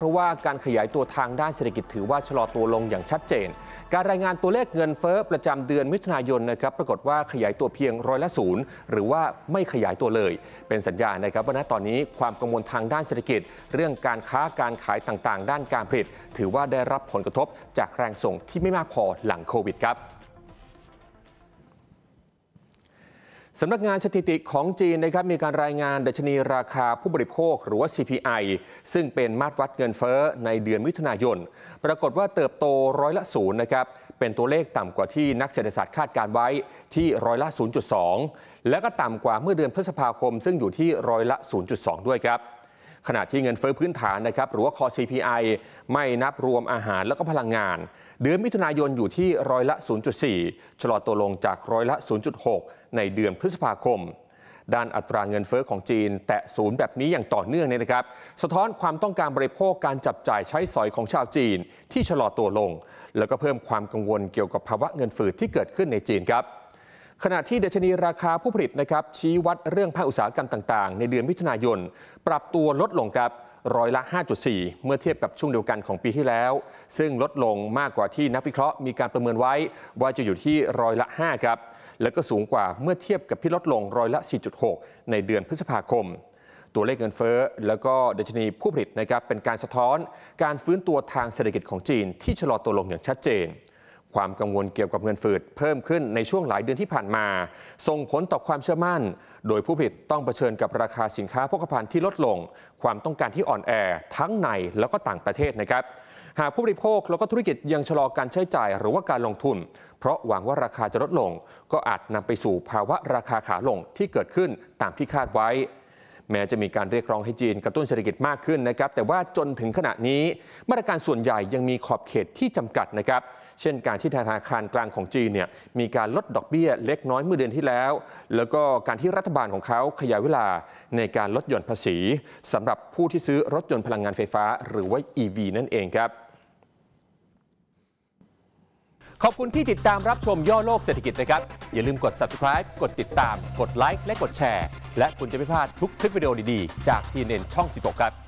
เพราะว่าการขยายตัวทางด้านเศรษฐกิจถือว่าชะลอตัวลงอย่างชัดเจน การรายงานตัวเลขเงินเฟ้อประจำเดือนมิถุนายนนะครับ ปรากฏว่าขยายตัวเพียงร้อยละศูนย์หรือว่าไม่ขยายตัวเลย เป็นสัญญาณนะครับว่าณตอนนี้ความกังวลทางด้านเศรษฐกิจเรื่องการค้าการขายต่างๆ ด้านการผลิตถือว่าได้รับผลกระทบจากแรงส่งที่ไม่มากพอหลังโควิดครับสำนักงานสถิติของจีนนะครับมีการรายงานดัชนีราคาผู้บริโภคหรือว่า CPI ซึ่งเป็นมาตรวัดเงินเฟ้อในเดือนมิถุนายนปรากฏว่าเติบโตร้อยละศูนย์นะครับเป็นตัวเลขต่ำกว่าที่นักเศรษฐศาสตร์คาดการไว้ที่ร้อยละ 0.2 และก็ต่ำกว่าเมื่อเดือนพฤษภาคม ซึ่งอยู่ที่ร้อยละ 0.2 ด้วยครับขณะที่เงินเฟ้อพื้นฐานนะครับหรือว่าคอ CPI ไม่นับรวมอาหารแล้วก็พลังงาน เดือนมิถุนายนอยู่ที่ร้อยละ 0.4ชะลอตัวลงจากร้อยละ 0.6 ในเดือนพฤษภาคม ด้านอัตราเงินเฟอ้อของจีนแตะศูนย์แบบนี้อย่างต่อเนื่องเนี่ยนะครับ สะท้อนความต้องการบริโภคการจับจ่ายใช้สอยของชาวจีนที่ชะลอตัวลง แล้วก็เพิ่มความกังวลเกี่ยวกับภาวะเงินฝืดที่เกิดขึ้นในจีนครับขณะที่เดชนีราคาผู้ผลิตนะครับชี้วัดเรื่องภาคอุตสาหกรรมต่าง ๆ ในเดือนมิถุนายน ปรับตัวลดลงครับร้อยละ 5.4 เมื่อเทียบกับช่วงเดียวกันของปีที่แล้ว ซึ่งลดลงมากกว่าที่นักวิเคราะห์มีการประเมินไว้ว่าจะอยู่ที่ร้อยละ5ครับ และก็สูงกว่าเมื่อเทียบกับที่ลดลงร้อยละ 4.6 ในเดือนพฤษภาคม ตัวเลขเงินเฟ้อแล้วก็ดัชนีผู้ผลิตนะครับเป็นการสะท้อนการฟื้นตัวทางเศรษฐกิจของจีนที่ชะลอตัวลงอย่างชัดเจนความกังวลเกี่ยวกับเงินฝืดเพิ่มขึ้นในช่วงหลายเดือนที่ผ่านมาส่งผลต่อความเชื่อมั่น โดยผู้ผลิตต้องเผชิญกับราคาสินค้าโภคภัณฑ์ที่ลดลง ความต้องการที่อ่อนแอทั้งในแล้วก็ต่างประเทศนะครับ หากผู้บริโภคแล้วก็ธุรกิจยังชะลอการใช้จ่ายหรือว่าการลงทุน เพราะหวังว่าราคาจะลดลง ก็อาจนำไปสู่ภาวะราคาขาลงที่เกิดขึ้นตามที่คาดไว้แม้จะมีการเรียกร้องให้จีนกระตุ้นเศรษฐกิจมากขึ้นนะครับ แต่ว่าจนถึงขณะนี้ มาตรการส่วนใหญ่ยังมีขอบเขตที่จำกัดนะครับ เช่นการที่ธนาคารกลางของจีนเนี่ยมีการลดดอกเบี้ยเล็กน้อยเมื่อเดือนที่แล้ว แล้วก็การที่รัฐบาลของเขาขยายเวลาในการลดหย่อนภาษี สำหรับผู้ที่ซื้อรถยนต์พลังงานไฟฟ้าหรือว่า EV นั่นเองครับขอบคุณที่ติดตามรับชมย่อโลกเศรษฐกิจนะครับ อย่าลืมกด subscribe กดติดตาม กดไลค์และกดแชร์ และคุณจะไม่พลาดทุกคลิปวิดีโอดี ๆ จากทีเน็นช่องิหกครับ